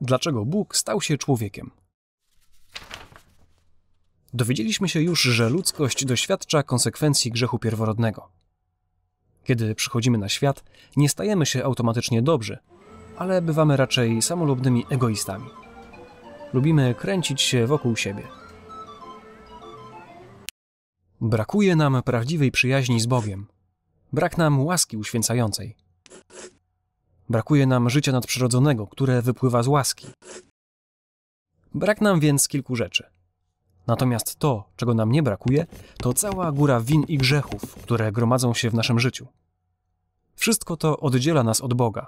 Dlaczego Bóg stał się człowiekiem? Dowiedzieliśmy się już, że ludzkość doświadcza konsekwencji grzechu pierworodnego. Kiedy przychodzimy na świat, nie stajemy się automatycznie dobrzy, ale bywamy raczej samolubnymi egoistami. Lubimy kręcić się wokół siebie. Brakuje nam prawdziwej przyjaźni z Bogiem. Brak nam łaski uświęcającej. Brakuje nam życia nadprzyrodzonego, które wypływa z łaski. Brak nam więc kilku rzeczy. Natomiast to, czego nam nie brakuje, to cała góra win i grzechów, które gromadzą się w naszym życiu. Wszystko to oddziela nas od Boga.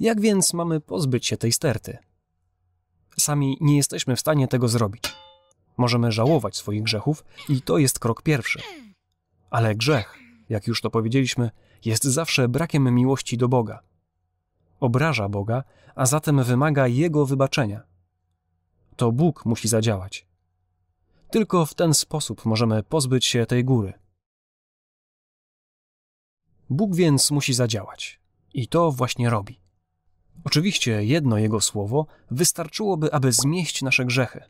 Jak więc mamy pozbyć się tej sterty? Sami nie jesteśmy w stanie tego zrobić. Możemy żałować swoich grzechów i to jest krok pierwszy. Ale grzech, jak już to powiedzieliśmy, jest zawsze brakiem miłości do Boga. Obraża Boga, a zatem wymaga Jego wybaczenia. To Bóg musi zadziałać. Tylko w ten sposób możemy pozbyć się tej góry. Bóg więc musi zadziałać. I to właśnie robi. Oczywiście jedno Jego słowo wystarczyłoby, aby zmieść nasze grzechy.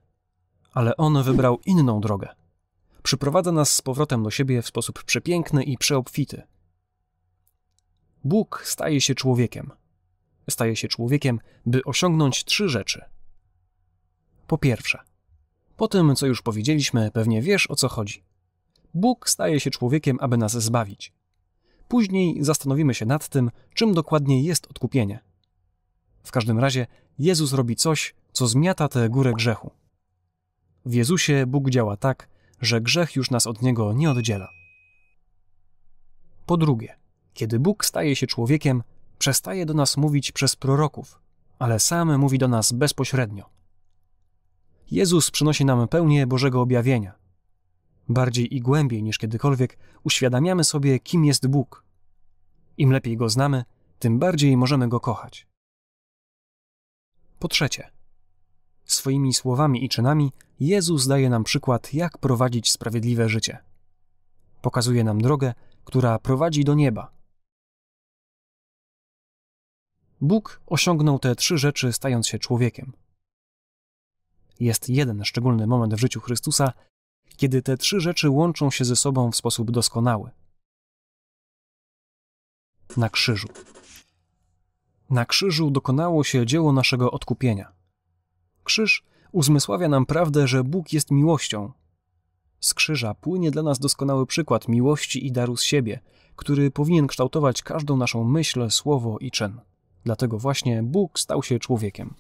Ale On wybrał inną drogę. Przyprowadza nas z powrotem do siebie w sposób przepiękny i przeobfity. Bóg staje się człowiekiem. Staje się człowiekiem, by osiągnąć trzy rzeczy. Po pierwsze, po tym, co już powiedzieliśmy, pewnie wiesz o co chodzi. Bóg staje się człowiekiem, aby nas zbawić. Później zastanowimy się nad tym, czym dokładnie jest odkupienie. W każdym razie Jezus robi coś, co zmiata tę górę grzechu. W Jezusie Bóg działa tak, że grzech już nas od Niego nie oddziela. Po drugie, kiedy Bóg staje się człowiekiem, przestaje do nas mówić przez proroków, ale sam mówi do nas bezpośrednio. Jezus przynosi nam pełnię Bożego objawienia. Bardziej i głębiej niż kiedykolwiek uświadamiamy sobie, kim jest Bóg. Im lepiej go znamy, tym bardziej możemy go kochać. Po trzecie, swoimi słowami i czynami Jezus daje nam przykład, jak prowadzić sprawiedliwe życie. Pokazuje nam drogę, która prowadzi do nieba Bóg osiągnął te trzy rzeczy, stając się człowiekiem. Jest jeden szczególny moment w życiu Chrystusa, kiedy te trzy rzeczy łączą się ze sobą w sposób doskonały. Na krzyżu. Na krzyżu dokonało się dzieło naszego odkupienia. Krzyż uzmysławia nam prawdę, że Bóg jest miłością. Z krzyża płynie dla nas doskonały przykład miłości i daru z siebie, który powinien kształtować każdą naszą myśl, słowo i czyn. Dlatego właśnie Bóg stał się człowiekiem.